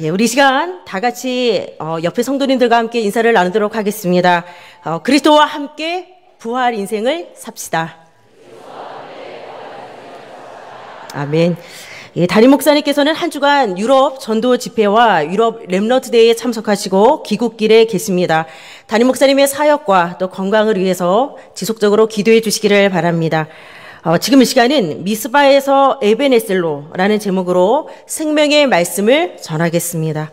예, 우리 시간 다 같이 어, 옆에 성도님들과 함께 인사를 나누도록 하겠습니다. 어, 그리스도와 함께 부활 인생을 삽시다. 아멘. 예, 다림 목사님께서는 한 주간 유럽 전도 집회와 유럽 랩너트 데이에 참석하시고 귀국길에 계십니다. 다림 목사님의 사역과 또 건강을 위해서 지속적으로 기도해 주시기를 바랍니다. 어, 지금 이 시간은 미스바에서 에베네셀로라는 제목으로 생명의 말씀을 전하겠습니다.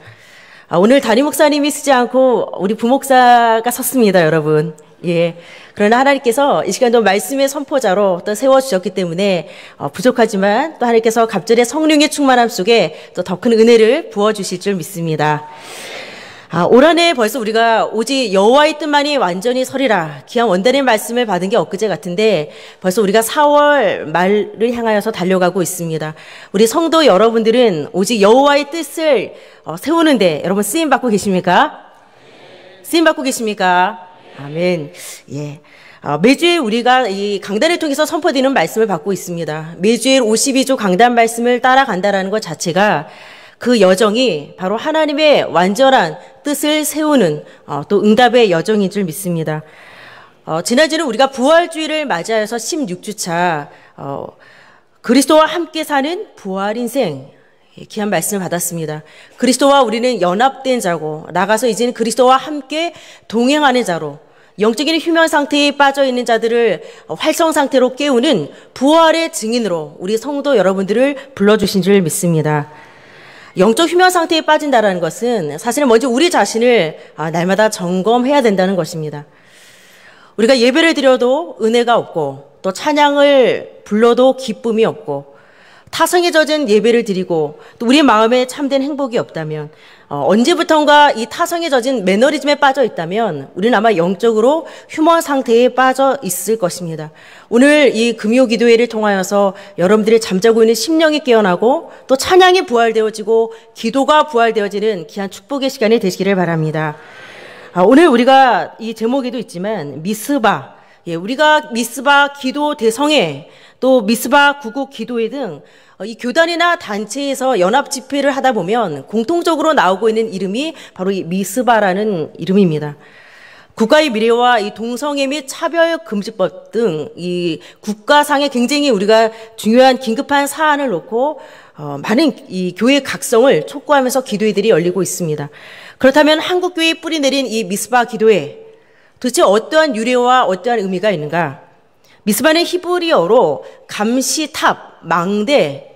아, 오늘 담임 목사님이 쓰지 않고 우리 부목사가 섰습니다, 여러분. 예. 그러나 하나님께서 이 시간도 말씀의 선포자로 또 세워주셨기 때문에 어, 부족하지만 또 하나님께서 갑절의 성령의 충만함 속에 또 더 큰 은혜를 부어주실 줄 믿습니다. 아, 올한 해 벌써 우리가 오직 여호와의 뜻만이 완전히 서리라 귀한 원단의 말씀을 받은 게 엊그제 같은데 벌써 우리가 4월 말을 향하여서 달려가고 있습니다. 우리 성도 여러분들은 오직 여호와의 뜻을 어, 세우는데 여러분 쓰임 받고 계십니까? 쓰임 받고 계십니까? 아멘. 예. 어, 매주에 우리가 이 강단을 통해서 선포되는 말씀을 받고 있습니다. 매주일 52조 강단 말씀을 따라간다라는 것 자체가 그 여정이 바로 하나님의 완전한 뜻을 세우는 어, 또 응답의 여정인 줄 믿습니다. 어, 지난주는 우리가 부활주의를 맞이하여서 16주차 어, 그리스도와 함께 사는 부활 인생 예, 귀한 말씀을 받았습니다. 그리스도와 우리는 연합된 자고 나가서 이제는 그리스도와 함께 동행하는 자로 영적인 휴면 상태에 빠져 있는 자들을 활성 상태로 깨우는 부활의 증인으로 우리 성도 여러분들을 불러주신 줄 믿습니다. 영적 휴면 상태에 빠진다라는 것은 사실은 먼저 우리 자신을 아, 날마다 점검해야 된다는 것입니다. 우리가 예배를 드려도 은혜가 없고 또 찬양을 불러도 기쁨이 없고 타성에 젖은 예배를 드리고 또 우리 마음에 참된 행복이 없다면 어, 언제부턴가 이 타성에 젖은 매너리즘에 빠져 있다면 우리는 아마 영적으로 휴머 상태에 빠져 있을 것입니다. 오늘 이 금요 기도회를 통하여서 여러분들의 잠자고 있는 심령이 깨어나고 또 찬양이 부활되어지고 기도가 부활되어지는 귀한 축복의 시간이 되시기를 바랍니다. 아, 오늘 우리가 이 제목에도 있지만 미스바 예, 우리가 미스바 기도 대성에 또 미스바 구국 기도회 등이 어, 교단이나 단체에서 연합 집회를 하다 보면 공통적으로 나오고 있는 이름이 바로 이 미스바라는 이름입니다. 국가의 미래와 이 동성애 및 차별 금지법 등 이국가상에 굉장히 우리가 중요한 긴급한 사안을 놓고 어, 많은 이 교회 각성을 촉구하면서 기도회들이 열리고 있습니다. 그렇다면 한국교회 뿌리 내린 이 미스바 기도회 도대체 어떠한 유래와 어떠한 의미가 있는가? 미스바는 히브리어로 감시탑, 망대,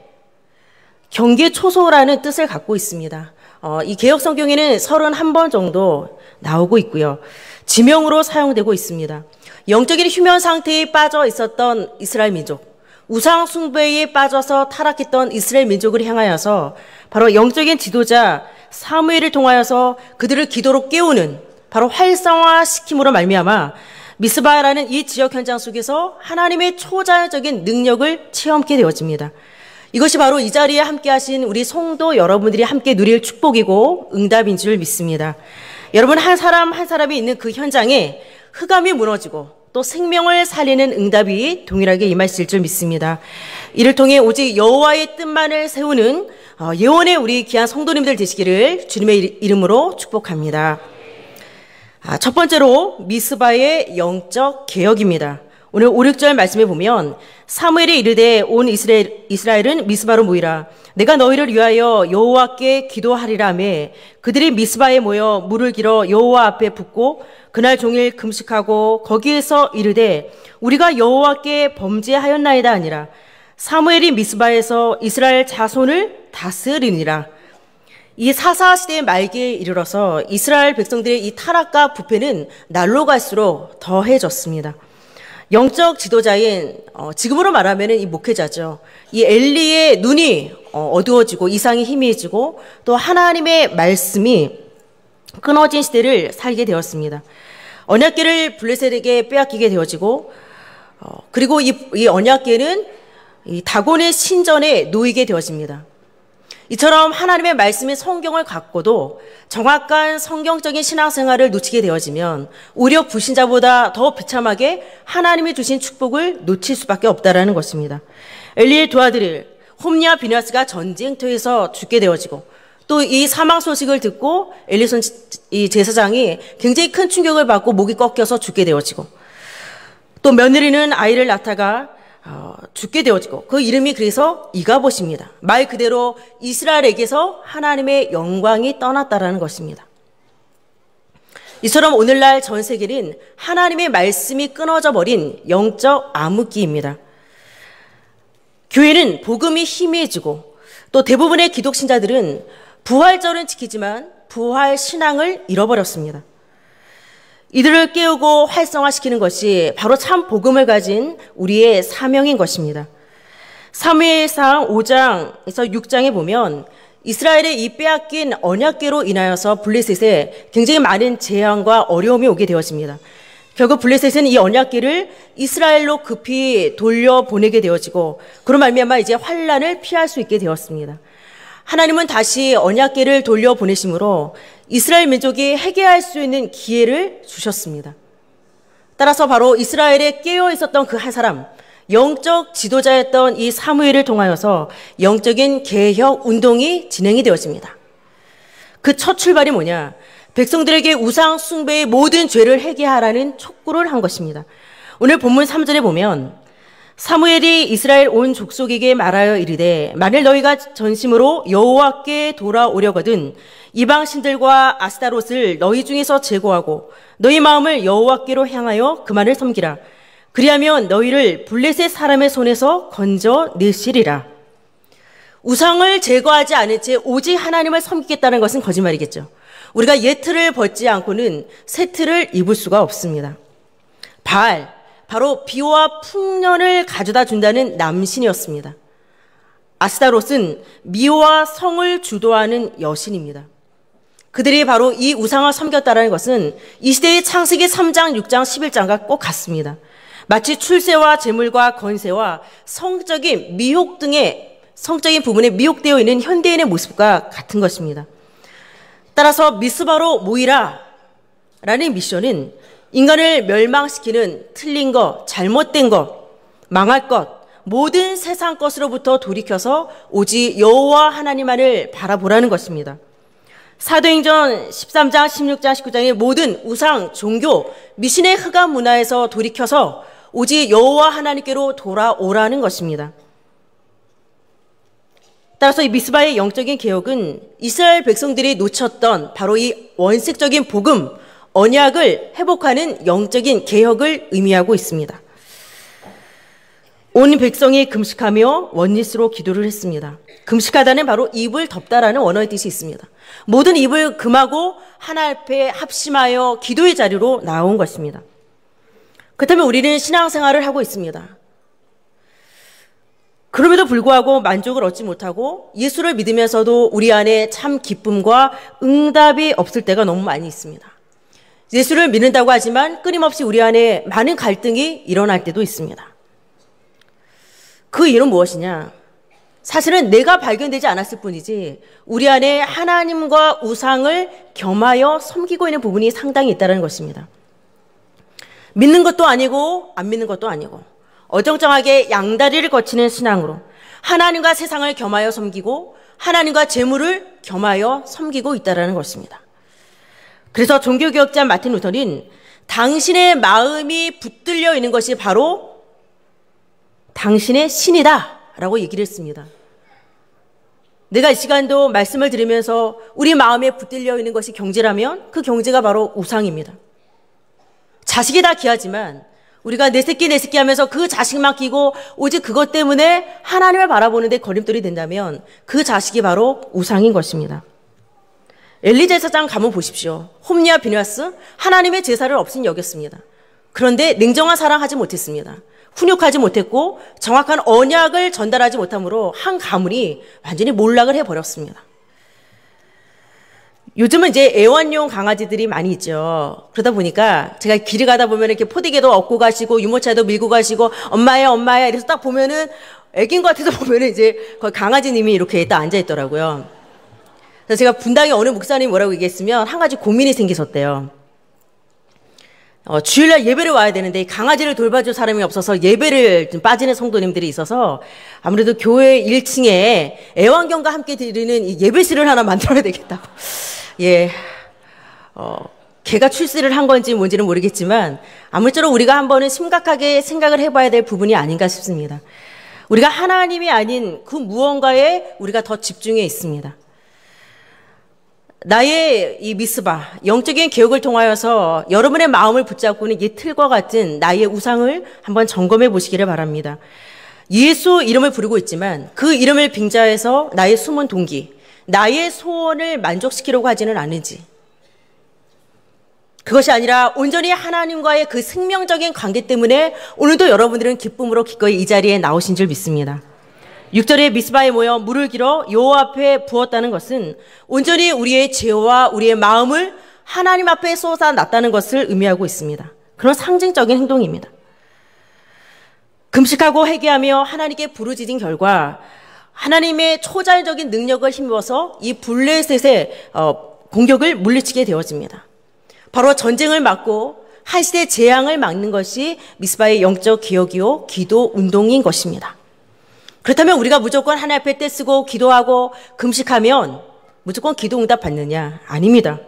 경계 초소라는 뜻을 갖고 있습니다. 어, 이 개혁 성경에는 31번 정도 나오고 있고요. 지명으로 사용되고 있습니다. 영적인 휴면 상태에 빠져 있었던 이스라엘 민족, 우상 숭배에 빠져서 타락했던 이스라엘 민족을 향하여서 바로 영적인 지도자 사무엘을 통하여서 그들을 기도로 깨우는 바로 활성화시킴으로 말미암아 미스바라는 이 지역 현장 속에서 하나님의 초자연적인 능력을 체험케 되어집니다. 이것이 바로 이 자리에 함께 하신 우리 성도 여러분들이 함께 누릴 축복이고 응답인 줄 믿습니다. 여러분 한 사람 한 사람이 있는 그 현장에 흑암이 무너지고 또 생명을 살리는 응답이 동일하게 임하실 줄 믿습니다. 이를 통해 오직 여호와의 뜻만을 세우는 어, 예언의 우리 귀한 성도님들 되시기를 주님의 이름으로 축복합니다. 아, 첫 번째로 미스바의 영적 개혁입니다. 오늘 5, 6절 말씀에 보면 사무엘이 이르되 온 이스라엘, 이스라엘은 미스바로 모이라 내가 너희를 위하여 여호와께 기도하리라 며 그들이 미스바에 모여 물을 길어 여호와 앞에 붓고 그날 종일 금식하고 거기에서 이르되 우리가 여호와께 범죄하였나이다 아니라 사무엘이 미스바에서 이스라엘 자손을 다스리니라 이 사사 시대 말기에 이르러서 이스라엘 백성들의 이 타락과 부패는 날로 갈수록 더해졌습니다. 영적 지도자인 어, 지금으로 말하면 이 목회자죠. 이 엘리의 눈이 어, 어두워지고 이상이 희미해지고 또 하나님의 말씀이 끊어진 시대를 살게 되었습니다. 언약계를 블레셋에게 빼앗기게 되어지고 어, 그리고 이, 이 언약계는 이 다곤의 신전에 놓이게 되어집니다. 이처럼 하나님의 말씀인 성경을 갖고도 정확한 성경적인 신앙생활을 놓치게 되어지면 오히려 부신자보다더 비참하게 하나님이 주신 축복을 놓칠 수밖에 없다라는 것입니다. 엘리의 도와들을 홈리와 비아스가 전쟁터에서 죽게 되어지고 또 이 사망 소식을 듣고 엘리선 이 제사장이 굉장히 큰 충격을 받고 목이 꺾여서 죽게 되어지고 또 며느리는 아이를 낳다가 어, 죽게 되어지고 그 이름이 그래서 이가봇입니다. 말 그대로 이스라엘에게서 하나님의 영광이 떠났다라는 것입니다. 이처럼 오늘날 전 세계는 하나님의 말씀이 끊어져 버린 영적 암흑기입니다. 교회는 복음이 희미해지고 또 대부분의 기독신자들은 부활절은 지키지만 부활 신앙을 잃어버렸습니다. 이들을 깨우고 활성화시키는 것이 바로 참 복음을 가진 우리의 사명인 것입니다. 사무엘상 5장에서 6장에 보면 이스라엘의 이 빼앗긴 언약계로 인하여서 블리셋에 굉장히 많은 재앙과 어려움이 오게 되었습니다 결국 블리셋은이 언약계를 이스라엘로 급히 돌려보내게 되어지고 그런 말미암아 이제 환란을 피할 수 있게 되었습니다. 하나님은 다시 언약계를 돌려보내심으로 이스라엘 민족이 회개할 수 있는 기회를 주셨습니다. 따라서 바로 이스라엘에 깨어 있었던 그 한 사람, 영적 지도자였던 이 사무엘을 통하여서 영적인 개혁 운동이 진행이 되었습니다. 그 첫 출발이 뭐냐? 백성들에게 우상 숭배의 모든 죄를 회개하라는 촉구를 한 것입니다. 오늘 본문 3절에 보면 사무엘이 이스라엘 온 족속에게 말하여 이르되 만일 너희가 전심으로 여호와께 돌아오려거든 이방 신들과 아스타롯을 너희 중에서 제거하고 너희 마음을 여호와께로 향하여 그만을 섬기라 그리하면 너희를 블레셋 사람의 손에서 건져 내시리라 우상을 제거하지 않은 채 오직 하나님을 섬기겠다는 것은 거짓말이겠죠. 우리가 예틀을 벗지 않고는 새틀을 입을 수가 없습니다. 발 바로 비와 풍년을 가져다 준다는 남신이었습니다. 아스타롯은 미와 성을 주도하는 여신입니다. 그들이 바로 이 우상을 섬겼다는 것은 이 시대의 창세기 3장, 6장, 11장과 꼭 같습니다. 마치 출세와 재물과 건세와 성적인 미혹 등의 성적인 부분에 미혹되어 있는 현대인의 모습과 같은 것입니다. 따라서 미스바로 모이라 라는 미션은 인간을 멸망시키는 틀린 것, 잘못된 것, 망할 것, 모든 세상 것으로부터 돌이켜서 오직 여호와 하나님만을 바라보라는 것입니다. 사도행전 13장, 16장, 19장의 모든 우상, 종교, 미신의 흑암 문화에서 돌이켜서 오직 여호와 하나님께로 돌아오라는 것입니다. 따라서 이 미스바의 영적인 개혁은 이스라엘 백성들이 놓쳤던 바로 이 원색적인 복음, 언약을 회복하는 영적인 개혁을 의미하고 있습니다. 온 백성이 금식하며 원리스로 기도를 했습니다. 금식하다는 바로 입을 덮다라는 원어의 뜻이 있습니다. 모든 입을 금하고 하나 앞에 합심하여 기도의 자리로 나온 것입니다. 그렇다면 우리는 신앙생활을 하고 있습니다. 그럼에도 불구하고 만족을 얻지 못하고 예수를 믿으면서도 우리 안에 참 기쁨과 응답이 없을 때가 너무 많이 있습니다. 예수를 믿는다고 하지만 끊임없이 우리 안에 많은 갈등이 일어날 때도 있습니다. 그 이유는 무엇이냐? 사실은 내가 발견되지 않았을 뿐이지 우리 안에 하나님과 우상을 겸하여 섬기고 있는 부분이 상당히 있다는 것입니다. 믿는 것도 아니고 안 믿는 것도 아니고 어정쩡하게 양다리를 거치는 신앙으로 하나님과 세상을 겸하여 섬기고 하나님과 재물을 겸하여 섬기고 있다는 것입니다. 그래서 종교개혁자 마틴 루터는 당신의 마음이 붙들려 있는 것이 바로 당신의 신이다 라고 얘기를 했습니다. 내가 이 시간도 말씀을 들으면서 우리 마음에 붙들려 있는 것이 경제라면 그 경제가 바로 우상입니다. 자식이 다 귀하지만 우리가 내 새끼 내 새끼 하면서 그 자식만 끼고 오직 그것 때문에 하나님을 바라보는데 걸림돌이 된다면 그 자식이 바로 우상인 것입니다. 엘리제사장 가문 보십시오. 홈리와 비누아스 하나님의 제사를 없인 여겼습니다. 그런데 냉정한 사랑하지 못했습니다. 훈육하지 못했고 정확한 언약을 전달하지 못하므로 한 가문이 완전히 몰락을 해버렸습니다. 요즘은 이제 애완용 강아지들이 많이 있죠. 그러다 보니까 제가 길을 가다 보면 이렇게 포대개도 업고 가시고 유모차도 밀고 가시고 엄마야 엄마야 이래서 딱 보면은 애긴 것 같아서 보면은 이제 거의 강아지님이 이렇게 딱 앉아 있더라고요. 제가 분당에 어느 목사님 뭐라고 얘기했으면 한 가지 고민이 생기셨대요. 어, 주일날 예배를 와야 되는데 강아지를 돌봐줄 사람이 없어서 예배를 좀 빠지는 성도님들이 있어서 아무래도 교회 1층에 애완견과 함께 드리는 예배실을 하나 만들어야 되겠다고. 예. 어, 개가 출세를 한 건지 뭔지는 모르겠지만 아무쪼록 우리가 한번은 심각하게 생각을 해봐야 될 부분이 아닌가 싶습니다. 우리가 하나님이 아닌 그 무언가에 우리가 더 집중해 있습니다. 나의 이 미스바, 영적인 개혁을 통하여서 여러분의 마음을 붙잡고 있는 이 틀과 같은 나의 우상을 한번 점검해 보시기를 바랍니다. 예수 이름을 부르고 있지만 그 이름을 빙자해서 나의 숨은 동기, 나의 소원을 만족시키려고 하지는 않은지. 그것이 아니라 온전히 하나님과의 그 생명적인 관계 때문에 오늘도 여러분들은 기쁨으로 기꺼이 이 자리에 나오신 줄 믿습니다. 6절에 미스바에 모여 물을 길어 여호 앞에 부었다는 것은 온전히 우리의 죄와 우리의 마음을 하나님 앞에 쏟아놨다는 것을 의미하고 있습니다. 그런 상징적인 행동입니다. 금식하고 회개하며 하나님께 부르짖은 결과 하나님의 초자연적인 능력을 힘입어서 이 블레셋의 어, 공격을 물리치게 되어집니다. 바로 전쟁을 막고 한시대 재앙을 막는 것이 미스바의 영적 기억이요 기도 운동인 것입니다. 그렇다면 우리가 무조건 하나님 앞에 떼쓰고 기도하고 금식하면 무조건 기도 응답 받느냐? 아닙니다.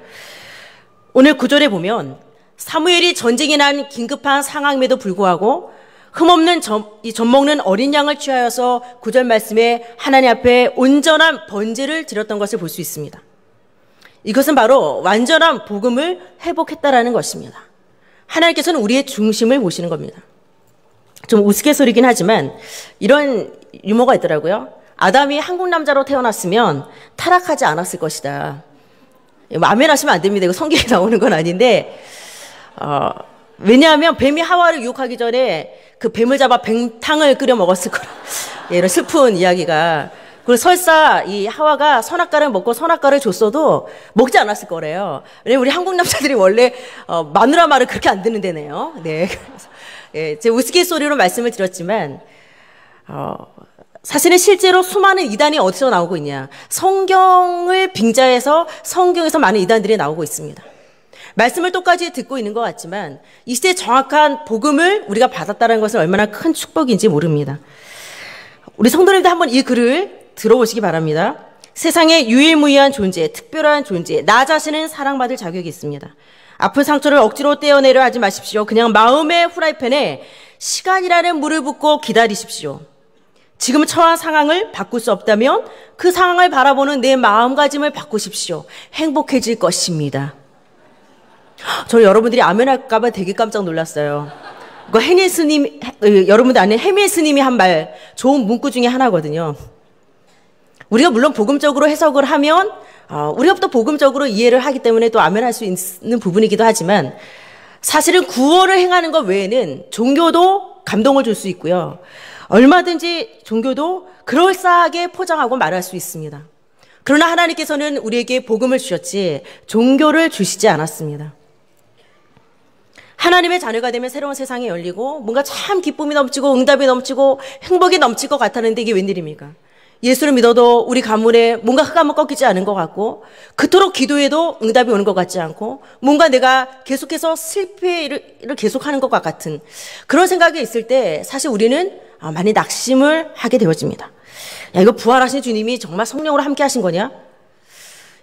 오늘 구절에 보면 사무엘이 전쟁이 난 긴급한 상황임에도 불구하고 흠없는 점, 이 젖먹는 어린 양을 취하여서 구절 말씀에 하나님 앞에 온전한 번제를 드렸던 것을 볼 수 있습니다. 이것은 바로 완전한 복음을 회복했다라는 것입니다. 하나님께서는 우리의 중심을 보시는 겁니다. 좀 우스갯소리긴 하지만 이런 유머가 있더라고요. 아담이 한국 남자로 태어났으면 타락하지 않았을 것이다. 아멘하시면 안 됩니다. 이거 성경에 나오는 건 아닌데, 어, 왜냐하면 뱀이 하와를 유혹하기 전에 그 뱀을 잡아 뱀탕을 끓여 먹었을 거라. 예, 이런 슬픈 이야기가. 그리고 설사 이 하와가 선악과를 먹고 선악과를 줬어도 먹지 않았을 거래요. 왜냐면 우리 한국 남자들이 원래 어, 마누라 말을 그렇게 안 듣는 데네요. 네. 그래 예, 제 우스갯소리로 말씀을 드렸지만 어, 사실은 실제로 수많은 이단이 어디서 나오고 있냐. 성경을 빙자해서 성경에서 많은 이단들이 나오고 있습니다. 말씀을 똑같이 듣고 있는 것 같지만 이 시대에 정확한 복음을 우리가 받았다는 것은 얼마나 큰 축복인지 모릅니다. 우리 성도님도 한번 이 글을 들어보시기 바랍니다. 세상에 유일무이한 존재, 특별한 존재, 나 자신은 사랑받을 자격이 있습니다. 아픈 상처를 억지로 떼어내려 하지 마십시오. 그냥 마음의 후라이팬에 시간이라는 물을 붓고 기다리십시오. 지금 처한 상황을 바꿀 수 없다면 그 상황을 바라보는 내 마음가짐을 바꾸십시오. 행복해질 것입니다. 저는 여러분들이 아멘할까봐 되게 깜짝 놀랐어요. 그 헤네 스님, 여러분들 아는 헤메 스님이 한 말, 좋은 문구 중에 하나거든요. 우리가 물론 복음적으로 해석을 하면, 어, 우리가 또 복음적으로 이해를 하기 때문에 또 아멘할 수 있는 부분이기도 하지만, 사실은 구원을 행하는 것 외에는 종교도 감동을 줄 수 있고요. 얼마든지 종교도 그럴싸하게 포장하고 말할 수 있습니다. 그러나 하나님께서는 우리에게 복음을 주셨지 종교를 주시지 않았습니다. 하나님의 자녀가 되면 새로운 세상이 열리고 뭔가 참 기쁨이 넘치고 응답이 넘치고 행복이 넘칠 것 같았는데 이게 웬일입니까? 예수를 믿어도 우리 가문에 뭔가 흑암은 꺾이지 않은 것 같고 그토록 기도해도 응답이 오는 것 같지 않고 뭔가 내가 계속해서 실패를 계속하는 것과 같은 그런 생각이 있을 때 사실 우리는 아, 많이 낙심을 하게 되어집니다. 야 이거 부활하신 주님이 정말 성령으로 함께 하신 거냐?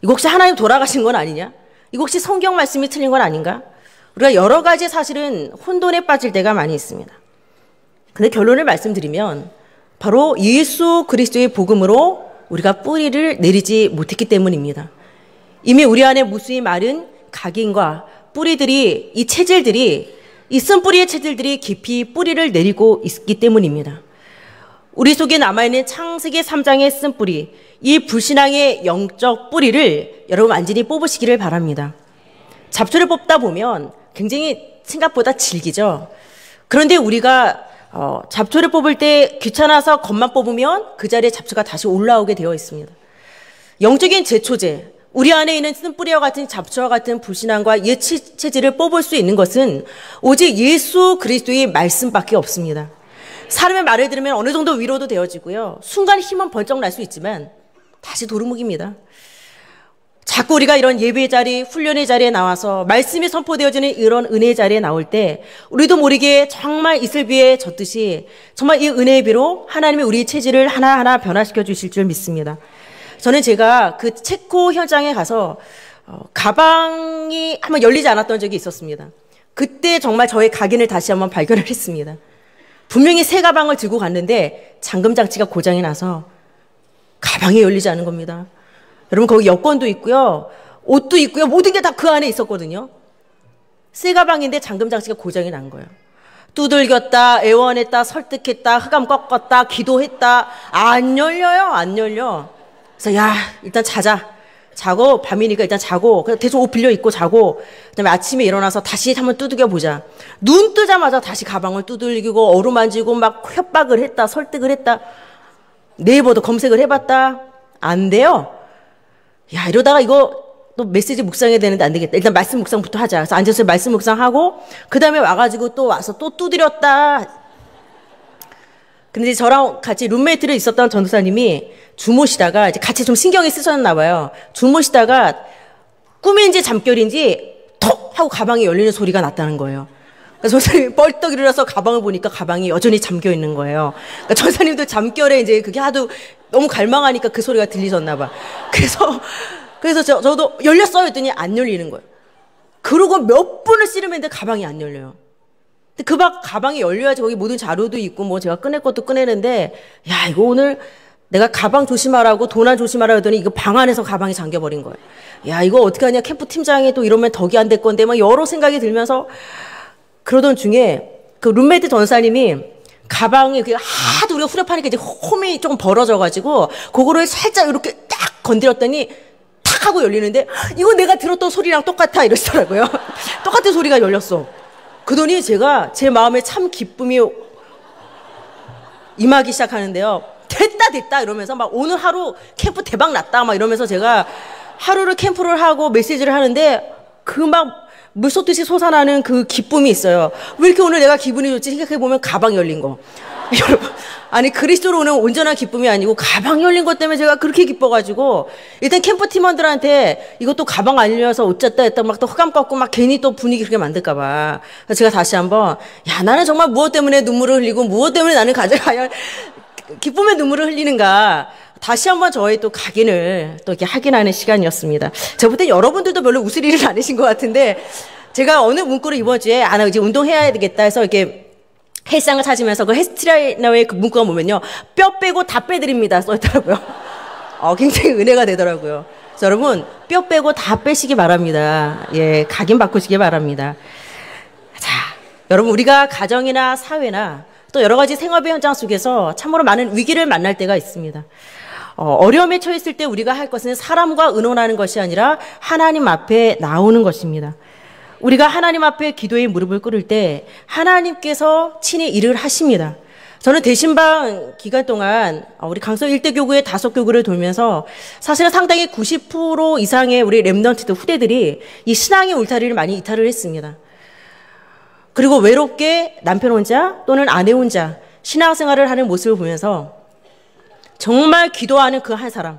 이거 혹시 하나님 돌아가신 건 아니냐? 이거 혹시 성경 말씀이 틀린 건 아닌가? 우리가 여러 가지 사실은 혼돈에 빠질 때가 많이 있습니다. 근데 결론을 말씀드리면 바로 예수 그리스도의 복음으로 우리가 뿌리를 내리지 못했기 때문입니다. 이미 우리 안에 무수히 마른 각인과 뿌리들이 이 체질들이 이 쓴 뿌리의 체질들이 깊이 뿌리를 내리고 있기 때문입니다. 우리 속에 남아있는 창세기 3장의 쓴 뿌리, 이 불신앙의 영적 뿌리를 여러분 완전히 뽑으시기를 바랍니다. 잡초를 뽑다 보면 굉장히 생각보다 질기죠. 그런데 우리가 어, 잡초를 뽑을 때 귀찮아서 겉만 뽑으면 그 자리에 잡초가 다시 올라오게 되어 있습니다. 영적인 제초제, 우리 안에 있는 쓴뿌리와 같은 잡초와 같은 불신앙과 예치 체질을 뽑을 수 있는 것은 오직 예수 그리스도의 말씀밖에 없습니다. 사람의 말을 들으면 어느 정도 위로도 되어지고요. 순간 힘은 벌쩍날 수 있지만 다시 도루묵입니다. 자꾸 우리가 이런 예배의 자리, 훈련의 자리에 나와서 말씀이 선포되어지는 이런 은혜의 자리에 나올 때 우리도 모르게 정말 이슬비에 젖듯이 정말 이 은혜의 비로 하나님이 우리 체질을 하나하나 변화시켜 주실 줄 믿습니다. 저는 제가 그 체코 현장에 가서 어, 가방이 한번 열리지 않았던 적이 있었습니다. 그때 정말 저의 각인을 다시 한번 발견을 했습니다. 분명히 새 가방을 들고 갔는데 잠금 장치가 고장이 나서 가방이 열리지 않은 겁니다. 여러분 거기 여권도 있고요. 옷도 있고요. 모든 게 다 그 안에 있었거든요. 새 가방인데 잠금 장치가 고장이 난 거예요. 두들겼다, 애원했다, 설득했다, 흑암 꺾었다, 기도했다. 안 열려요, 안 열려. 그래서 야, 일단 자자. 자고 밤이니까 일단 자고 그냥 대충 옷 빌려 입고 자고 그다음에 아침에 일어나서 다시 한번 두들겨 보자. 눈 뜨자마자 다시 가방을 두들기고 어루만지고 막 협박을 했다, 설득을 했다. 네이버도 검색을 해봤다. 안 돼요. 야, 이러다가 이거 또 메시지 묵상해야 되는데 안 되겠다. 일단 말씀 묵상부터 하자. 그래서 앉아서 말씀 묵상하고, 그 다음에 와가지고 또 와서 또 두드렸다. 근데 저랑 같이 룸메이트를 있었던 전도사님이 주무시다가 이제 같이 좀 신경이 쓰셨나 봐요. 주무시다가 꿈인지 잠결인지 톡 하고 가방이 열리는 소리가 났다는 거예요. 그래서 전사님이 벌떡 일어나서 가방을 보니까 가방이 여전히 잠겨 있는 거예요. 그러니까 전사님도 잠결에 이제 그게 하도 너무 갈망하니까 그 소리가 들리셨나 봐. 그래서 그래서 저, 저도 열렸어요 했더니 안 열리는 거예요. 그러고 몇 분을 씨름했는데 가방이 안 열려요. 근데 그박 가방이 열려야지 거기 모든 자료도 있고 뭐 제가 꺼낼 것도 꺼내는데 야 이거 오늘 내가 가방 조심하라고 도난 조심하라 했더니 이거 방 안에서 가방이 잠겨버린 거예요. 야 이거 어떻게 하냐 캠프 팀장이 또 이러면 덕이 안 될 건데 막 여러 생각이 들면서 그러던 중에 그 룸메이트 전사님이 가방이 그냥 하도 우리가 후려파니까 이제 홈이 조금 벌어져가지고 그거를 살짝 이렇게 딱 건드렸더니 탁 하고 열리는데 이거 내가 들었던 소리랑 똑같아 이러시더라고요. 똑같은 소리가 열렸어. 그러더니 제가 제 마음에 참 기쁨이 임하기 시작하는데요. 됐다 됐다 이러면서 막 오늘 하루 캠프 대박 났다 막 이러면서 제가 하루를 캠프를 하고 메시지를 하는데 그막 물솟듯이 솟아나는 그 기쁨이 있어요. 왜 이렇게 오늘 내가 기분이 좋지 생각해보면 가방 열린 거. 여러분, 아니, 그리스도로 오는 온전한 기쁨이 아니고 가방 열린 것 때문에 제가 그렇게 기뻐가지고 일단 캠프 팀원들한테 이것도 가방 알려서 어쨌다 했다 막또 흑암 꺾고 막 괜히 또 분위기 그렇게 만들까봐. 제가 다시 한번, 야, 나는 정말 무엇 때문에 눈물을 흘리고 무엇 때문에 나는 가장 과연 기쁨의 눈물을 흘리는가. 다시 한번 저희 또 각인을 또 이렇게 확인하는 시간이었습니다. 저부터 여러분들도 별로 웃을 일은 아니신 것 같은데 제가 어느 문구를 이번 주에 아나 이제 운동해야 되겠다 해서 이렇게 헬스장을 찾으면서 그 헬스트라이너의 그 문구가 보면요 뼈 빼고 다 빼드립니다 써있더라고요. 어 굉장히 은혜가 되더라고요. 그래서 여러분 뼈 빼고 다 빼시기 바랍니다. 예 각인 바꾸시기 바랍니다. 자 여러분 우리가 가정이나 사회나 또 여러 가지 생활의 현장 속에서 참으로 많은 위기를 만날 때가 있습니다. 어, 어려움에 처했을 때 우리가 할 것은 사람과 의논하는 것이 아니라 하나님 앞에 나오는 것입니다. 우리가 하나님 앞에 기도의 무릎을 꿇을 때 하나님께서 친히 일을 하십니다. 저는 대신방 기간 동안 어, 우리 강서 1대 교구의 다섯 교구를 돌면서 사실은 상당히 90% 이상의 우리 랩넌트들 후대들이 이 신앙의 울타리를 많이 이탈을 했습니다. 그리고 외롭게 남편 혼자 또는 아내 혼자 신앙생활을 하는 모습을 보면서 정말 기도하는 그 한 사람.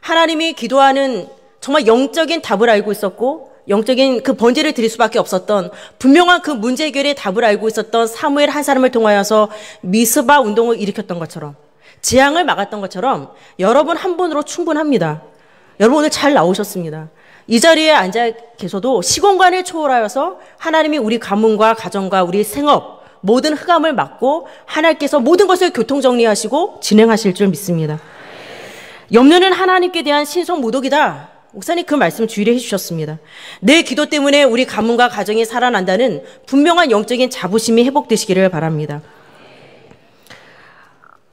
하나님이 기도하는 정말 영적인 답을 알고 있었고 영적인 그 번제를 드릴 수밖에 없었던 분명한 그 문제 해결의 답을 알고 있었던 사무엘 한 사람을 통하여서 미스바 운동을 일으켰던 것처럼 재앙을 막았던 것처럼 여러분 한 분으로 충분합니다. 여러분 오늘 잘 나오셨습니다. 이 자리에 앉아 계셔도 시공간을 초월하여서 하나님이 우리 가문과 가정과 우리 생업, 모든 흑암을 막고 하나님께서 모든 것을 교통정리하시고 진행하실 줄 믿습니다. 염려는 하나님께 대한 신성 모독이다. 목사님 그 말씀 을 주의를 해주셨습니다. 내 기도 때문에 우리 가문과 가정이 살아난다는 분명한 영적인 자부심이 회복되시기를 바랍니다.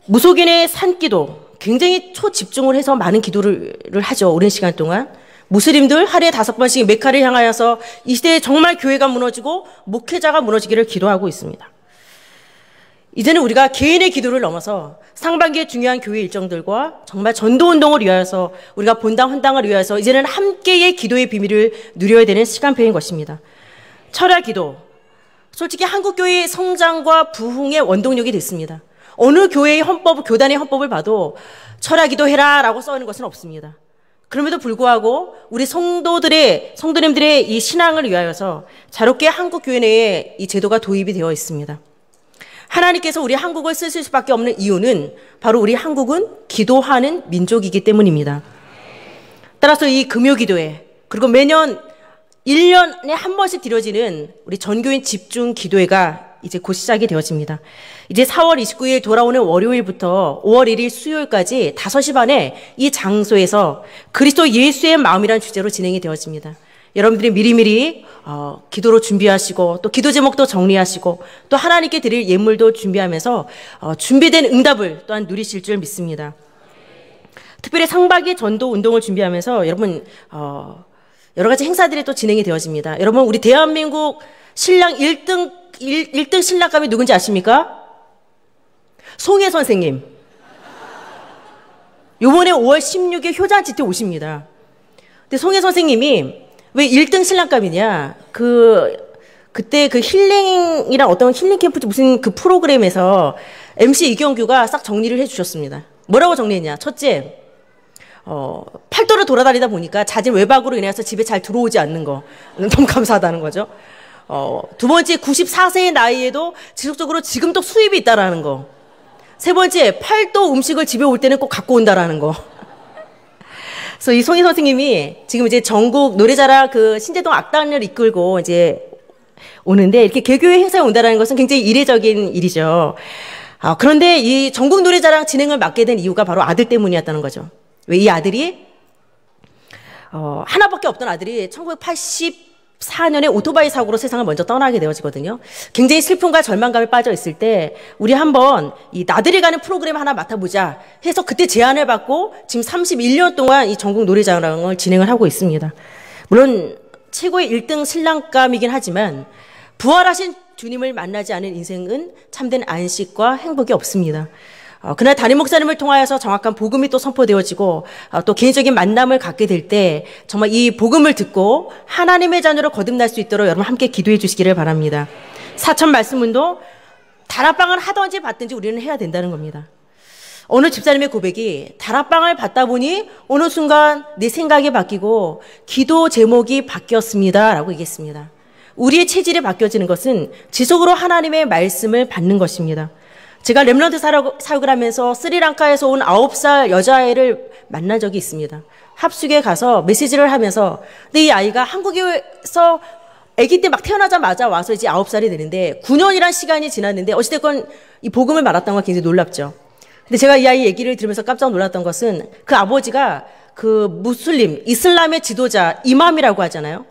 무속인의 산기도 굉장히 초집중을 해서 많은 기도를 하죠. 오랜 시간 동안. 무슬림들 하루에 다섯 번씩 메카를 향하여서 이 시대에 정말 교회가 무너지고 목회자가 무너지기를 기도하고 있습니다. 이제는 우리가 개인의 기도를 넘어서 상반기에 중요한 교회 일정들과 정말 전도 운동을 위하여서 우리가 본당 헌당을 위하여서 이제는 함께의 기도의 비밀을 누려야 되는 시간표인 것입니다. 철야 기도. 솔직히 한국 교회의 성장과 부흥의 원동력이 됐습니다. 어느 교회의 헌법, 교단의 헌법을 봐도 철야 기도해라라고 써 있는 것은 없습니다. 그럼에도 불구하고 우리 성도들의 성도님들의 이 신앙을 위하여서 자롭게 한국 교회 내에 이 제도가 도입이 되어 있습니다. 하나님께서 우리 한국을 쓰실 수밖에 없는 이유는 바로 우리 한국은 기도하는 민족이기 때문입니다. 따라서 이 금요 기도회, 그리고 매년 1년에 한 번씩 드려지는 우리 전교인 집중 기도회가 이제 곧 시작이 되어집니다. 이제 4월 29일 돌아오는 월요일부터 5월 1일 수요일까지 5시 반에 이 장소에서 그리스도 예수의 마음이란 주제로 진행이 되어집니다. 여러분들이 미리미리 어, 기도로 준비하시고 또 기도 제목도 정리하시고 또 하나님께 드릴 예물도 준비하면서 어, 준비된 응답을 또한 누리실 줄 믿습니다. 특별히 상박이 전도 운동을 준비하면서 여러분 어, 여러 가지 행사들이 또 진행이 되어집니다. 여러분 우리 대한민국 신랑 1등 1, 1등 신랑감이 누군지 아십니까? 송혜 선생님. 요번에 5월 16일 효자 지태 오십니다. 근데 송혜 선생님이 왜 1등 신랑감이냐? 그 그때 그 힐링이랑 어떤 힐링 캠프 무슨 그 프로그램에서 MC 이경규가 싹 정리를 해주셨습니다. 뭐라고 정리했냐? 첫째, 어, 팔도를 돌아다니다 보니까 자진 외박으로 인해서 집에 잘 들어오지 않는 거 음, 너무 감사하다는 거죠. 어, 두 번째, 94세의 나이에도 지속적으로 지금도 수입이 있다라는 거. 세 번째, 팔도 음식을 집에 올 때는 꼭 갖고 온다라는 거. 그래서 이 송희 선생님이 지금 이제 전국 노래자랑 그 신재동 악단을 이끌고 이제 오는데 이렇게 개교의 행사에 온다라는 것은 굉장히 이례적인 일이죠. 아, 그런데 이 전국 노래자랑 진행을 맡게 된 이유가 바로 아들 때문이었다는 거죠. 왜 이 아들이 어, 하나밖에 없던 아들이 1980 4년의 오토바이 사고로 세상을 먼저 떠나게 되어지거든요. 굉장히 슬픔과 절망감에 빠져 있을 때 우리 한번 이 나들이 가는 프로그램 하나 맡아보자 해서 그때 제안을 받고 지금 31년 동안 이 전국 노래자랑을 진행을 하고 있습니다. 물론 최고의 1등 신랑감이긴 하지만 부활하신 주님을 만나지 않은 인생은 참된 안식과 행복이 없습니다. 어, 그날 담임 목사님을 통하여서 정확한 복음이 또 선포되어지고 어, 또 개인적인 만남을 갖게 될 때 정말 이 복음을 듣고 하나님의 자녀로 거듭날 수 있도록 여러분 함께 기도해 주시기를 바랍니다. 사천 말씀 운동 다락방을 하든지 받든지 우리는 해야 된다는 겁니다. 어느 집사님의 고백이 다락방을 받다 보니 어느 순간 내 생각이 바뀌고 기도 제목이 바뀌었습니다라고 얘기했습니다. 우리의 체질이 바뀌어지는 것은 지속으로 하나님의 말씀을 받는 것입니다. 제가 렘런트 사역을 하면서 스리랑카에서 온 9살 여자아이를 만난 적이 있습니다. 합숙에 가서 메시지를 하면서 근데 이 아이가 한국에서 아기 때 막 태어나자마자 와서 이제 9살이 되는데 9년이란 시간이 지났는데 어찌됐건 이 복음을 말았던 건 굉장히 놀랍죠. 근데 제가 이 아이 얘기를 들으면서 깜짝 놀랐던 것은 그 아버지가 그 무슬림, 이슬람의 지도자 이맘이라고 하잖아요.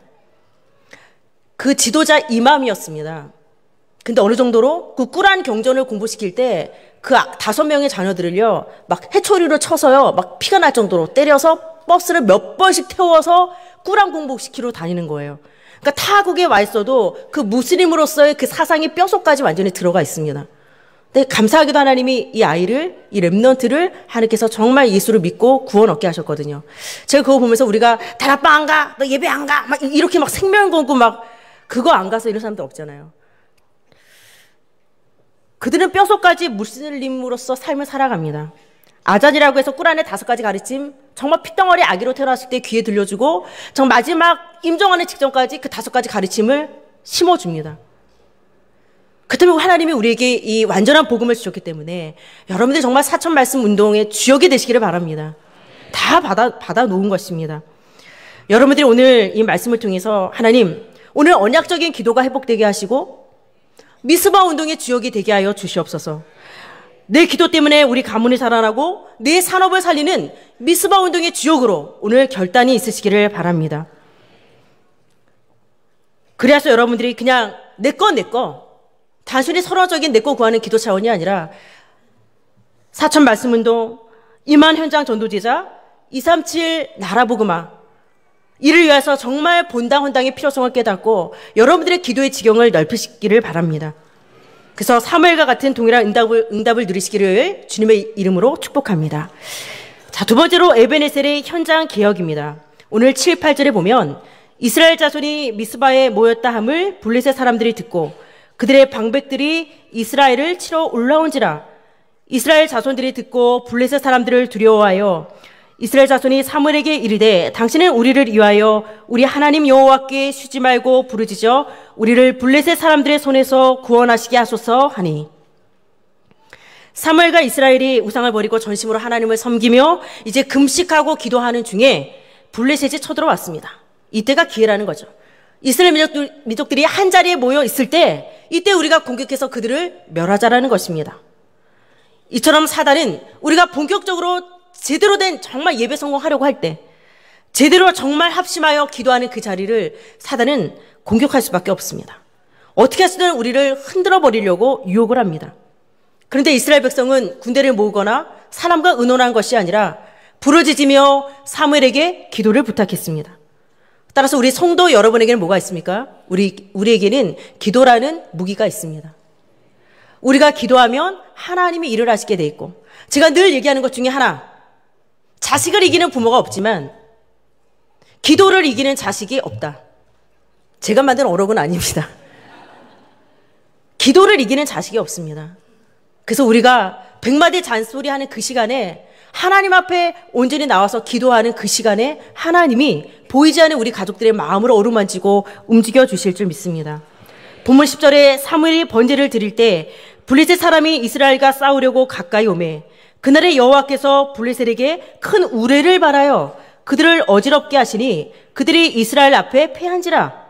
그 지도자 이맘이었습니다. 근데 어느 정도로 그 꾸란 경전을 공부시킬 때그 아, 다섯 명의 자녀들을요 막 해초리로 쳐서요 막 피가 날 정도로 때려서 버스를 몇 번씩 태워서 꾸란 공부시키러 다니는 거예요. 그러니까 타국에 와 있어도 그 무슬림으로서의 그 사상이 뼛속까지 완전히 들어가 있습니다. 근데 감사하게도 하나님이 이 아이를 이 렘넌트를 하나님께서 정말 예수를 믿고 구원 얻게 하셨거든요. 제가 그거 보면서 우리가 다락방 안 가, 너 예배 안 가, 막 이렇게 막 생명 걸고 막 그거 안 가서 이런 사람들 없잖아요. 그들은 뼛속까지 무슬림으로써 삶을 살아갑니다. 아잔이라고 해서 꾸란의 다섯 가지 가르침 정말 핏덩어리 아기로 태어났을 때 귀에 들려주고 정 마지막 임종하는 직전까지 그 다섯 가지 가르침을 심어줍니다. 그 때문에 하나님이 우리에게 이 완전한 복음을 주셨기 때문에 여러분들이 정말 사천 말씀 운동의 주역이 되시기를 바랍니다. 다 받아 받아 놓은 것입니다. 여러분들이 오늘 이 말씀을 통해서 하나님 오늘 언약적인 기도가 회복되게 하시고 미스바 운동의 주역이 되게 하여 주시옵소서. 내 기도 때문에 우리 가문이 살아나고 내 산업을 살리는 미스바 운동의 주역으로 오늘 결단이 있으시기를 바랍니다. 그래서 여러분들이 그냥 내꺼내꺼 단순히 서로적인 내꺼 구하는 기도 차원이 아니라 사천 말씀 운동, 이만 현장 전도제자, 237 나라보그마, 이를 위해서 정말 본당 헌당의 필요성을 깨닫고 여러분들의 기도의 지경을 넓히시기를 바랍니다. 그래서 사무엘과 같은 동일한 응답을, 응답을 누리시기를 주님의 이름으로 축복합니다. 자, 두 번째로 에베네셀의 현장 개혁입니다. 오늘 7, 8절에 보면 이스라엘 자손이 미스바에 모였다 함을 블레셋 사람들이 듣고 그들의 방백들이 이스라엘을 치러 올라온지라 이스라엘 자손들이 듣고 블레셋 사람들을 두려워하여 이스라엘 자손이 사무엘에게 이르되 당신은 우리를 위하여 우리 하나님 여호와께 쉬지 말고 부르짖어 우리를 블레셋 사람들의 손에서 구원하시게 하소서 하니 사무엘과 이스라엘이 우상을 버리고 전심으로 하나님을 섬기며 이제 금식하고 기도하는 중에 블레셋이 쳐들어왔습니다. 이때가 기회라는 거죠. 이스라엘 민족들, 이한 자리에 모여 있을 때 이때 우리가 공격해서 그들을 멸하자라는 것입니다. 이처럼 사단은 우리가 본격적으로 제대로 된 정말 예배 성공하려고 할 때, 제대로 정말 합심하여 기도하는 그 자리를 사단은 공격할 수밖에 없습니다. 어떻게 해서든 우리를 흔들어 버리려고 유혹을 합니다. 그런데 이스라엘 백성은 군대를 모으거나 사람과 의논한 것이 아니라 부르짖으며 사무엘에게 기도를 부탁했습니다. 따라서 우리 성도 여러분에게는 뭐가 있습니까? 우리 우리에게는 기도라는 무기가 있습니다. 우리가 기도하면 하나님이 일을 하시게 돼 있고 제가 늘 얘기하는 것 중에 하나 자식을 이기는 부모가 없지만 기도를 이기는 자식이 없다. 제가 만든 어록은 아닙니다. 기도를 이기는 자식이 없습니다. 그래서 우리가 백마디 잔소리 하는 그 시간에 하나님 앞에 온전히 나와서 기도하는 그 시간에 하나님이 보이지 않는 우리 가족들의 마음을 어루만지고 움직여 주실 줄 믿습니다. 본문 10절에 사무엘이 번제를 드릴 때블리셋 사람이 이스라엘과 싸우려고 가까이 오매 그날에 여호와께서 블레셋에게 큰 우레를 바라여 그들을 어지럽게 하시니 그들이 이스라엘 앞에 패한지라.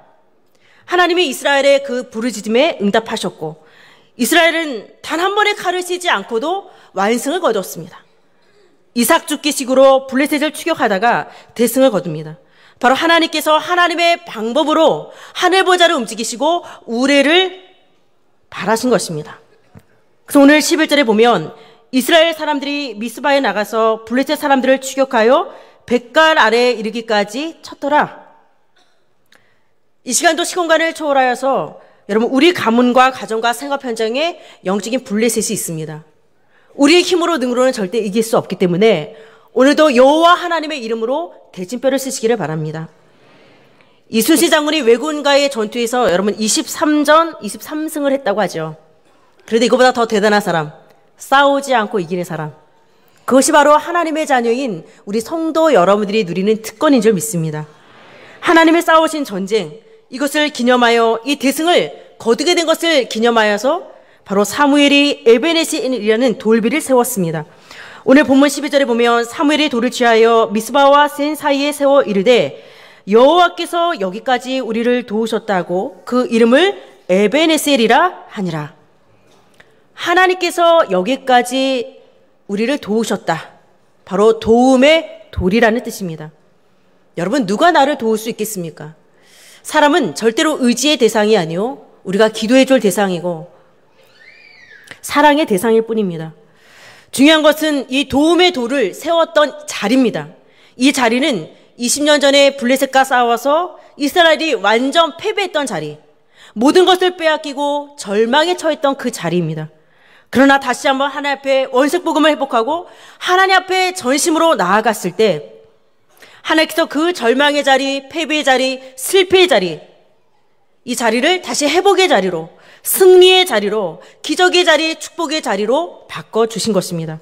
하나님이 이스라엘의 그 부르짖음에 응답하셨고 이스라엘은 단 한 번의 칼을 쓰지 않고도 완승을 거뒀습니다. 이삭 죽기식으로 블레셋을 추격하다가 대승을 거둡니다. 바로 하나님께서 하나님의 방법으로 하늘 보좌를 움직이시고 우레를 바라신 것입니다. 그래서 오늘 11절에 보면 이스라엘 사람들이 미스바에 나가서 블레셋 사람들을 추격하여 백갈 아래에 이르기까지 쳤더라. 이 시간도 시공간을 초월하여서 여러분 우리 가문과 가정과 생업 현장에 영적인 블레셋이 있습니다. 우리의 힘으로 능으로는 절대 이길 수 없기 때문에 오늘도 여호와 하나님의 이름으로 대진뼈를 쓰시기를 바랍니다. 이순신 장군이 왜군과의 전투에서 여러분 23전 23승을 했다고 하죠. 그런데 이거보다 더 대단한 사람 싸우지 않고 이기는 사람. 그것이 바로 하나님의 자녀인 우리 성도 여러분들이 누리는 특권인 줄 믿습니다. 하나님의 싸우신 전쟁, 이것을 기념하여 이 대승을 거두게 된 것을 기념하여서 바로 사무엘이 에베네시인이라는 돌비를 세웠습니다. 오늘 본문 12절에 보면 사무엘이 돌을 취하여 미스바와 센 사이에 세워 이르되 여호와께서 여기까지 우리를 도우셨다고 그 이름을 에베네셀이라 하니라. 하나님께서 여기까지 우리를 도우셨다. 바로 도움의 돌이라는 뜻입니다. 여러분, 누가 나를 도울 수 있겠습니까? 사람은 절대로 의지의 대상이 아니요. 우리가 기도해 줄 대상이고 사랑의 대상일 뿐입니다. 중요한 것은 이 도움의 돌을 세웠던 자리입니다. 이 자리는 20년 전에 블레셋과 싸워서 이스라엘이 완전 패배했던 자리, 모든 것을 빼앗기고 절망에 처했던 그 자리입니다. 그러나 다시 한번 하나님 앞에 원색 복음을 회복하고 하나님 앞에 전심으로 나아갔을 때 하나님께서 그 절망의 자리, 패배의 자리, 실패의 자리 이 자리를 다시 회복의 자리로 승리의 자리로 기적의 자리, 축복의 자리로 바꿔 주신 것입니다.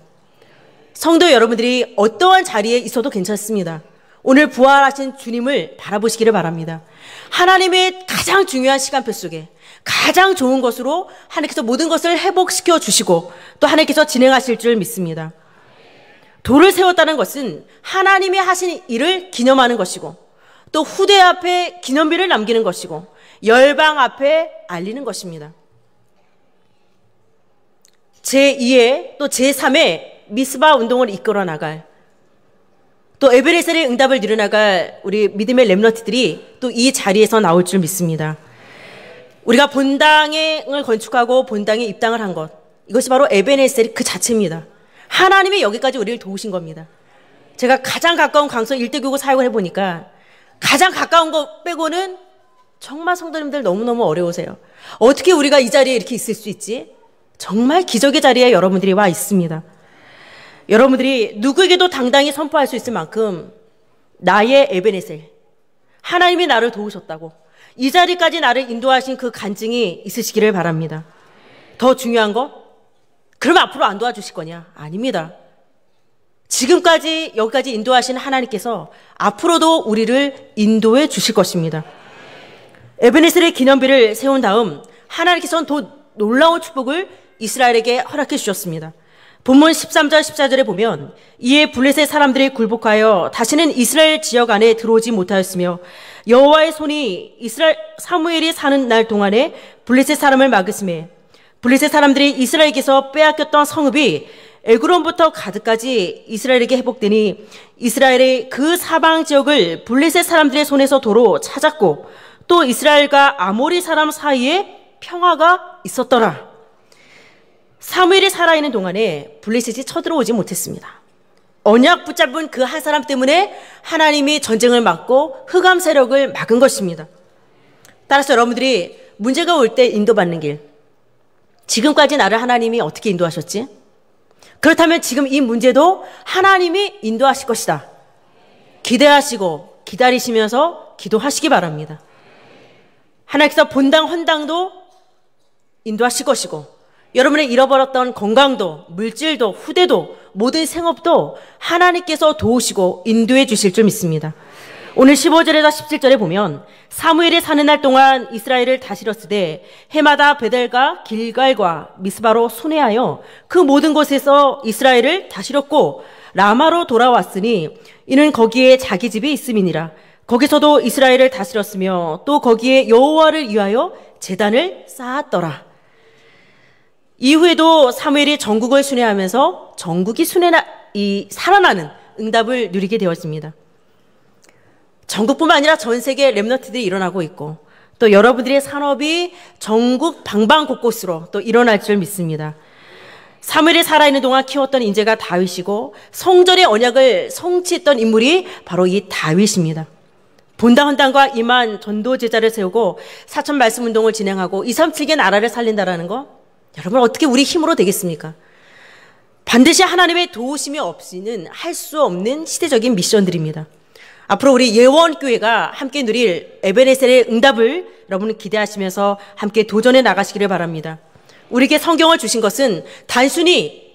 성도 여러분들이 어떠한 자리에 있어도 괜찮습니다. 오늘 부활하신 주님을 바라보시기를 바랍니다. 하나님의 가장 중요한 시간표 속에 가장 좋은 것으로 하나님께서 모든 것을 회복시켜 주시고 또 하나님께서 진행하실 줄 믿습니다. 돌을 세웠다는 것은 하나님이 하신 일을 기념하는 것이고 또 후대 앞에 기념비를 남기는 것이고 열방 앞에 알리는 것입니다. 제2의 또 제3의 미스바 운동을 이끌어 나갈 또 에베레셀의 응답을 늘어나갈 우리 믿음의 렘너트들이 또 이 자리에서 나올 줄 믿습니다. 우리가 본당을 건축하고 본당에 입당을 한 것. 이것이 바로 에베네셀 그 자체입니다. 하나님이 여기까지 우리를 도우신 겁니다. 제가 가장 가까운 강서 일대교구 사역을 해보니까 가장 가까운 것 빼고는 정말 성도님들 너무너무 어려우세요. 어떻게 우리가 이 자리에 이렇게 있을 수 있지? 정말 기적의 자리에 여러분들이 와 있습니다. 여러분들이 누구에게도 당당히 선포할 수 있을 만큼 나의 에베네셀, 하나님이 나를 도우셨다고 이 자리까지 나를 인도하신 그 간증이 있으시기를 바랍니다. 더 중요한 거? 그럼 앞으로 안 도와주실 거냐? 아닙니다. 지금까지 여기까지 인도하신 하나님께서 앞으로도 우리를 인도해 주실 것입니다. 에베네셀의 기념비를 세운 다음 하나님께서는 더 놀라운 축복을 이스라엘에게 허락해 주셨습니다. 본문 13절 14절에 보면 이에 블레셋 사람들이 굴복하여 다시는 이스라엘 지역 안에 들어오지 못하였으며 여호와의 손이 이스라엘 사무엘이 사는 날 동안에 블레셋 사람을 막으심에 블레셋 사람들이 이스라엘에게서 빼앗겼던 성읍이 에그론부터 가드까지 이스라엘에게 회복되니 이스라엘의 그 사방 지역을 블레셋 사람들의 손에서 도로 찾았고 또 이스라엘과 아모리 사람 사이에 평화가 있었더라. 사무엘이 살아있는 동안에 블리셋이 쳐들어오지 못했습니다. 언약 붙잡은 그 한 사람 때문에 하나님이 전쟁을 막고 흑암 세력을 막은 것입니다. 따라서 여러분들이 문제가 올 때 인도받는 길. 지금까지 나를 하나님이 어떻게 인도하셨지? 그렇다면 지금 이 문제도 하나님이 인도하실 것이다. 기대하시고 기다리시면서 기도하시기 바랍니다. 하나님께서 본당 헌당도 인도하실 것이고 여러분의 잃어버렸던 건강도, 물질도, 후대도, 모든 생업도 하나님께서 도우시고 인도해 주실 줄 믿습니다. 오늘 15절에서 17절에 보면 사무엘이 사는 날 동안 이스라엘을 다스렸을 때 해마다 베델과 길갈과 미스바로 순회하여 그 모든 곳에서 이스라엘을 다스렸고 라마로 돌아왔으니 이는 거기에 자기 집이 있음이니라. 거기서도 이스라엘을 다스렸으며 또 거기에 여호와를 위하여 재단을 쌓았더라. 이후에도 사무엘이 전국을 순회하면서 전국이 순회나 이 살아나는 응답을 누리게 되었습니다. 전국뿐만 아니라 전 세계 렘너트들이 일어나고 있고 또 여러분들의 산업이 전국 방방 곳곳으로 또 일어날 줄 믿습니다. 사무엘이 살아있는 동안 키웠던 인재가 다윗이고 성전의 언약을 성취했던 인물이 바로 이 다윗입니다. 본당 헌당과 이만 전도 제자를 세우고 사천 말씀 운동을 진행하고 237개 나라를 살린다라는 거 여러분 어떻게 우리 힘으로 되겠습니까? 반드시 하나님의 도우심이 없이는 할 수 없는 시대적인 미션들입니다. 앞으로 우리 예원교회가 함께 누릴 에베네셀의 응답을 여러분 기대하시면서 함께 도전해 나가시기를 바랍니다. 우리에게 성경을 주신 것은 단순히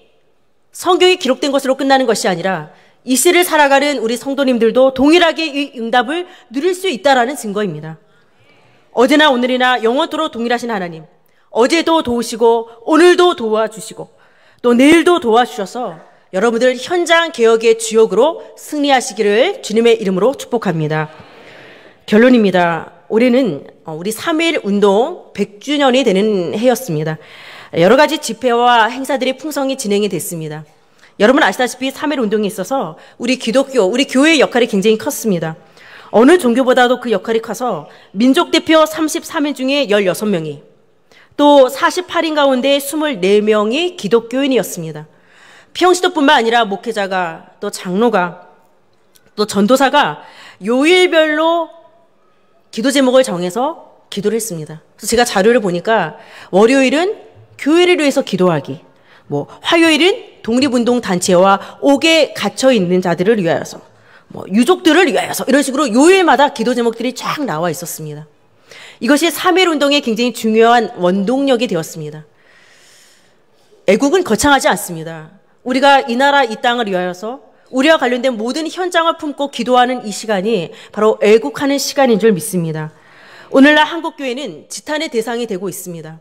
성경이 기록된 것으로 끝나는 것이 아니라 이 시를 살아가는 우리 성도님들도 동일하게 이 응답을 누릴 수 있다라는 증거입니다. 어제나 오늘이나 영원토록 동일하신 하나님, 어제도 도우시고 오늘도 도와주시고 또 내일도 도와주셔서 여러분들 현장 개혁의 주역으로 승리하시기를 주님의 이름으로 축복합니다. 결론입니다. 올해는 어, 우리 3일 운동 100주년이 되는 해였습니다. 여러 가지 집회와 행사들이 풍성히 진행이 됐습니다. 여러분 아시다시피 3일 운동에 있어서 우리 기독교, 우리 교회의 역할이 굉장히 컸습니다. 어느 종교보다도 그 역할이 커서 민족대표 33인 중에 16명이 또 48인 가운데 24명이 기독교인이었습니다. 평시도뿐만 아니라 목회자가 또 장로가 또 전도사가 요일별로 기도 제목을 정해서 기도를 했습니다. 그래서 제가 자료를 보니까 월요일은 교회를 위해서 기도하기, 뭐 화요일은 독립운동 단체와 옥에 갇혀 있는 자들을 위하여서, 뭐 유족들을 위하여서 이런 식으로 요일마다 기도 제목들이 쫙 나와 있었습니다. 이것이 3 1 운동의 굉장히 중요한 원동력이 되었습니다. 애국은 거창하지 않습니다. 우리가 이 나라 이 땅을 위하여서 우리와 관련된 모든 현장을 품고 기도하는 이 시간이 바로 애국하는 시간인 줄 믿습니다. 오늘날 한국 교회는 지탄의 대상이 되고 있습니다.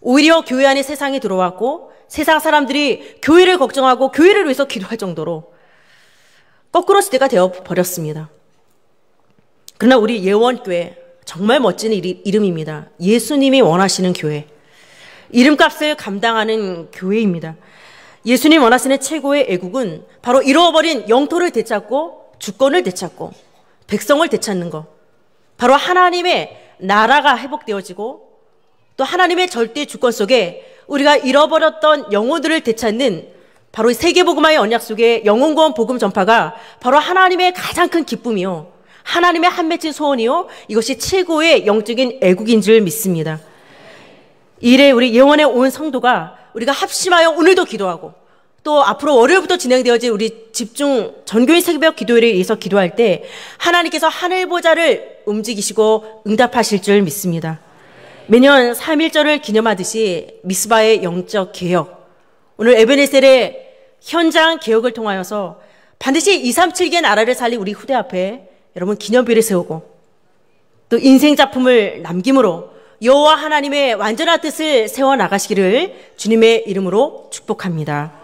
오히려 교회 안에 세상이 들어왔고 세상 사람들이 교회를 걱정하고 교회를 위해서 기도할 정도로 거꾸로 시대가 되어 버렸습니다. 그러나 우리 예원교회 정말 멋진 이름입니다. 예수님이 원하시는 교회. 이름값을 감당하는 교회입니다. 예수님 원하시는 최고의 애국은 바로 잃어버린 영토를 되찾고 주권을 되찾고 백성을 되찾는 것. 바로 하나님의 나라가 회복되어지고 또 하나님의 절대 주권 속에 우리가 잃어버렸던 영혼들을 되찾는 바로 세계복음화의 언약 속에 영혼구원 복음 전파가 바로 하나님의 가장 큰 기쁨이요. 하나님의 한 맺힌 소원이요. 이것이 최고의 영적인 애국인 줄 믿습니다. 이래 우리 예원에 온 성도가 우리가 합심하여 오늘도 기도하고 또 앞으로 월요일부터 진행되어질 우리 집중 전교인 새벽 기도회를 위해서 기도할 때 하나님께서 하늘 보좌를 움직이시고 응답하실 줄 믿습니다. 매년 3.1절을 기념하듯이 미스바의 영적 개혁, 오늘 에베네셀의 현장 개혁을 통하여서 반드시 237개 나라를 살린 우리 후대 앞에 여러분 기념비를 세우고 또 인생 작품을 남김으로 여호와 하나님의 완전한 뜻을 세워 나가시기를 주님의 이름으로 축복합니다.